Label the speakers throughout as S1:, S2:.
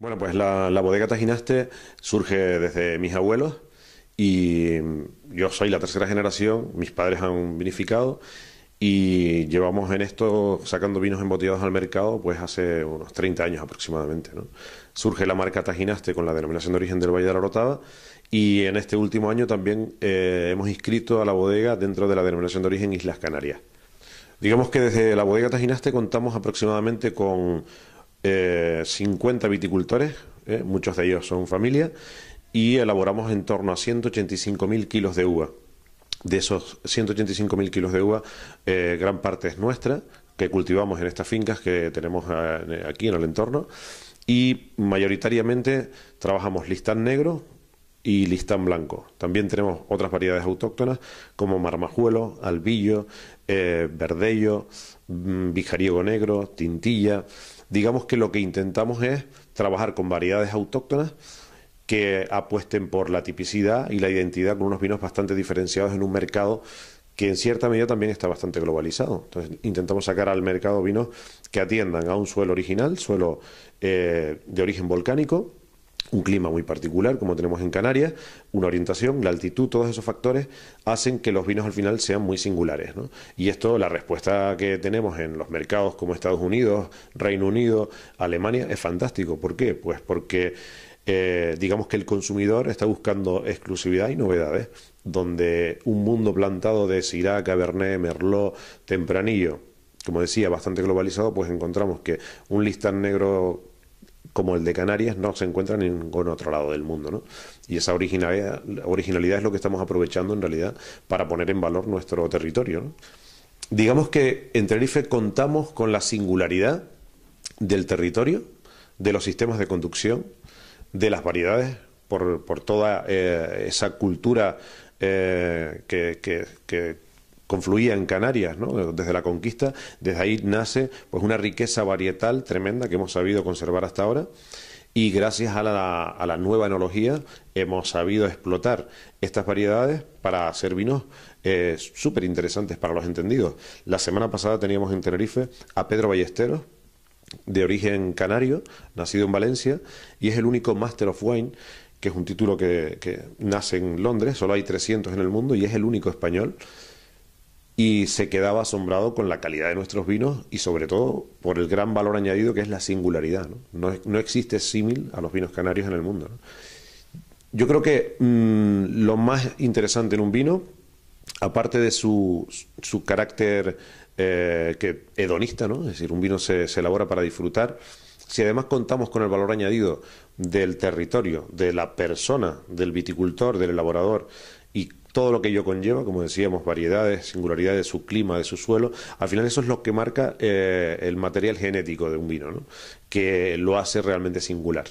S1: Bueno, pues la, bodega Tajinaste surge desde mis abuelos y yo soy la tercera generación, mis padres han vinificado y llevamos en esto sacando vinos embotellados al mercado pues hace unos 30 años aproximadamente. Surge la marca Tajinaste con la denominación de origen del Valle de la Rotada. y en este último año también eh, hemos inscrito a la bodega dentro de la denominación de origen Islas Canarias. Digamos que desde la bodega Tajinaste contamos aproximadamente con 50 eh, viticultores, eh, muchos de ellos son familia, y elaboramos en torno a 185.000 kilos de uva. De esos 185.000 kilos de uva, eh, gran parte es nuestra, que cultivamos en estas fincas que tenemos aquí en el entorno, y mayoritariamente trabajamos listán negro, y listán blanco. También tenemos otras variedades autóctonas como marmajuelo, albillo, eh, verdello, vijariego mm, negro, tintilla. Digamos que lo que intentamos es trabajar con variedades autóctonas que apuesten por la tipicidad y la identidad con unos vinos bastante diferenciados en un mercado que en cierta medida también está bastante globalizado. Entonces intentamos sacar al mercado vinos que atiendan a un suelo original, suelo eh, de origen volcánico, un clima muy particular como tenemos en Canarias, una orientación, la altitud, todos esos factores hacen que los vinos al final sean muy singulares. ¿no? Y esto, la respuesta que tenemos en los mercados como Estados Unidos, Reino Unido, Alemania, es fantástico. ¿Por qué? Pues porque eh, digamos que el consumidor está buscando exclusividad y novedades, donde un mundo plantado de Syrah, Cabernet, Merlot, Tempranillo, como decía, bastante globalizado, pues encontramos que un listán negro como el de Canarias no se encuentra en ningún otro lado del mundo. Y esa originalidad, es lo que estamos aprovechando en realidad para poner en valor nuestro territorio. Digamos que en Tenerife contamos con la singularidad del territorio, de los sistemas de conducción, de las variedades, por, toda eh, esa cultura eh, que, que confluía en Canarias, ¿no? desde la conquista, desde ahí nace pues una riqueza varietal tremenda que hemos sabido conservar hasta ahora y gracias a la, nueva enología hemos sabido explotar estas variedades para hacer vinos eh, súper interesantes para los entendidos. La semana pasada teníamos en Tenerife a Pedro Ballesteros, de origen canario, nacido en Valencia, y es el único Master of Wine, que es un título que, que nace en Londres, solo hay 300 en el mundo, y es el único español y se quedaba asombrado con la calidad de nuestros vinos y sobre todo por el gran valor añadido que es la singularidad. No, no existe símil a los vinos canarios en el mundo. Yo creo que mm, lo más interesante en un vino, aparte de su, carácter eh, hedonista, ¿no? es decir, un vino se, se elabora para disfrutar, si además contamos con el valor añadido del territorio, de la persona, del viticultor, del elaborador, y todo lo que ello conlleva, como decíamos, variedades, singularidades de su clima, de su suelo, al final eso es lo que marca eh, el material genético de un vino, ¿no? que lo hace realmente singular.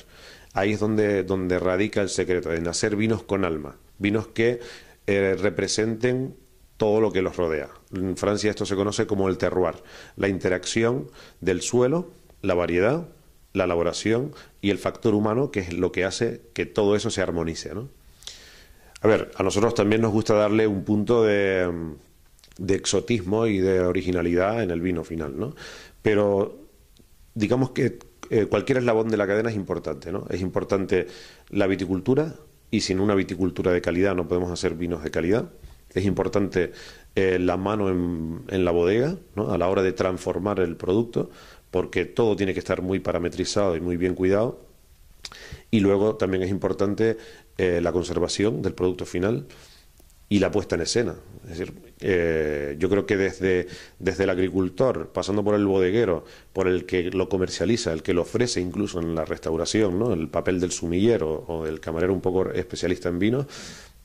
S1: Ahí es donde, radica el secreto, de nacer vinos con alma, vinos que eh, representen todo lo que los rodea. En Francia esto se conoce como el terroir, la interacción del suelo, la variedad, la elaboración y el factor humano, que es lo que hace que todo eso se armonice. ¿no? A ver, a nosotros también nos gusta darle un punto de, exotismo y de originalidad en el vino final, ¿no? Pero digamos que eh, cualquier eslabón de la cadena es importante, ¿no? Es importante la viticultura y sin una viticultura de calidad no podemos hacer vinos de calidad. Es importante eh, la mano en, en la bodega, ¿no? A la hora de transformar el producto, porque todo tiene que estar muy parametrizado y muy bien cuidado y luego también es importante eh, la conservación del producto final y la puesta en escena. Es decir, eh, yo creo que desde, desde el agricultor, pasando por el bodeguero, por el que lo comercializa, el que lo ofrece incluso en la restauración, ¿no? el papel del sumillero o del camarero un poco especialista en vino,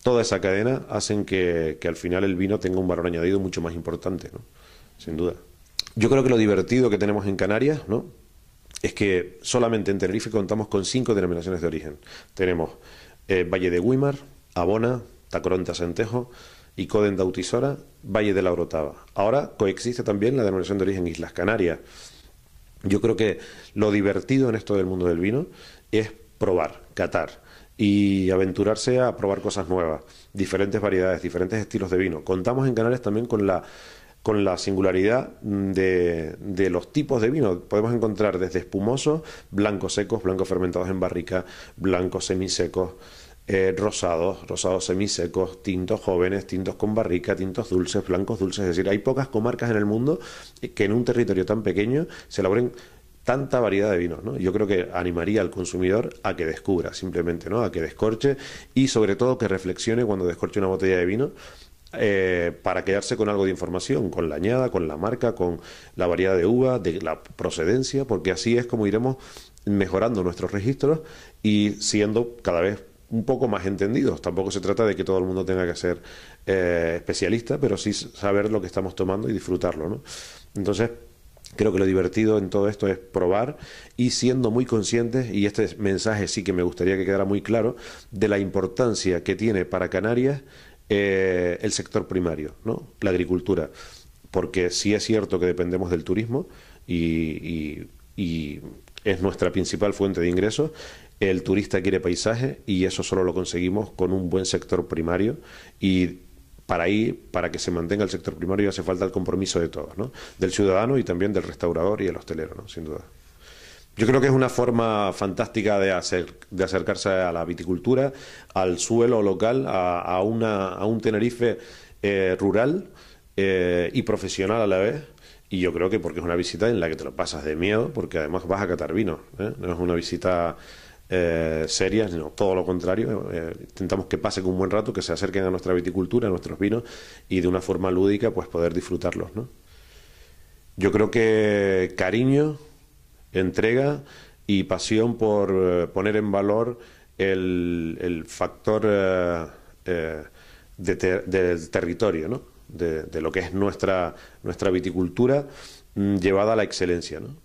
S1: toda esa cadena hacen que, que al final el vino tenga un valor añadido mucho más importante, ¿no? sin duda. Yo creo que lo divertido que tenemos en Canarias, ¿no? es que solamente en Tenerife contamos con cinco denominaciones de origen. Tenemos eh, Valle de Guimar, Abona, Tacoronte Centejo y Coden Dautisora, Valle de la Orotava. Ahora coexiste también la denominación de origen Islas Canarias. Yo creo que lo divertido en esto del mundo del vino es probar, catar y aventurarse a probar cosas nuevas, diferentes variedades, diferentes estilos de vino. Contamos en Canarias también con la con la singularidad de, los tipos de vino. Podemos encontrar desde espumosos, blancos secos, blancos fermentados en barrica, blancos semisecos, eh, rosados, rosados semisecos, tintos jóvenes, tintos con barrica, tintos dulces, blancos dulces. Es decir, hay pocas comarcas en el mundo que en un territorio tan pequeño se elaboren tanta variedad de vinos, Yo creo que animaría al consumidor a que descubra simplemente, ¿no? A que descorche y sobre todo que reflexione cuando descorche una botella de vino eh, para quedarse con algo de información, con la añada, con la marca, con la variedad de uva, de la procedencia, porque así es como iremos mejorando nuestros registros y siendo cada vez un poco más entendidos. Tampoco se trata de que todo el mundo tenga que ser eh, especialista, pero sí saber lo que estamos tomando y disfrutarlo. Entonces, creo que lo divertido en todo esto es probar y siendo muy conscientes, y este mensaje sí que me gustaría que quedara muy claro, de la importancia que tiene para Canarias eh, el sector primario, ¿no? la agricultura, porque sí es cierto que dependemos del turismo y, es nuestra principal fuente de ingresos, el turista quiere paisaje y eso solo lo conseguimos con un buen sector primario y para ahí, para que se mantenga el sector primario hace falta el compromiso de todos, del ciudadano y también del restaurador y el hostelero, ¿no? sin duda. Yo creo que es una forma fantástica de, hacer, de acercarse a la viticultura, al suelo local, a, a, una, a un Tenerife eh, rural eh, y profesional a la vez. Y yo creo que porque es una visita en la que te lo pasas de miedo, porque además vas a catar vino. ¿eh? No es una visita seria, sino todo lo contrario. intentamos que pasen un buen rato, que se acerquen a nuestra viticultura, a nuestros vinos, y de una forma lúdica pues poder disfrutarlos. ¿no? Yo creo que cariño entrega y pasión por eh, poner en valor el, factor eh, eh, del territorio, ¿no? de, de, lo que es nuestra, nuestra viticultura mm, llevada a la excelencia. ¿no?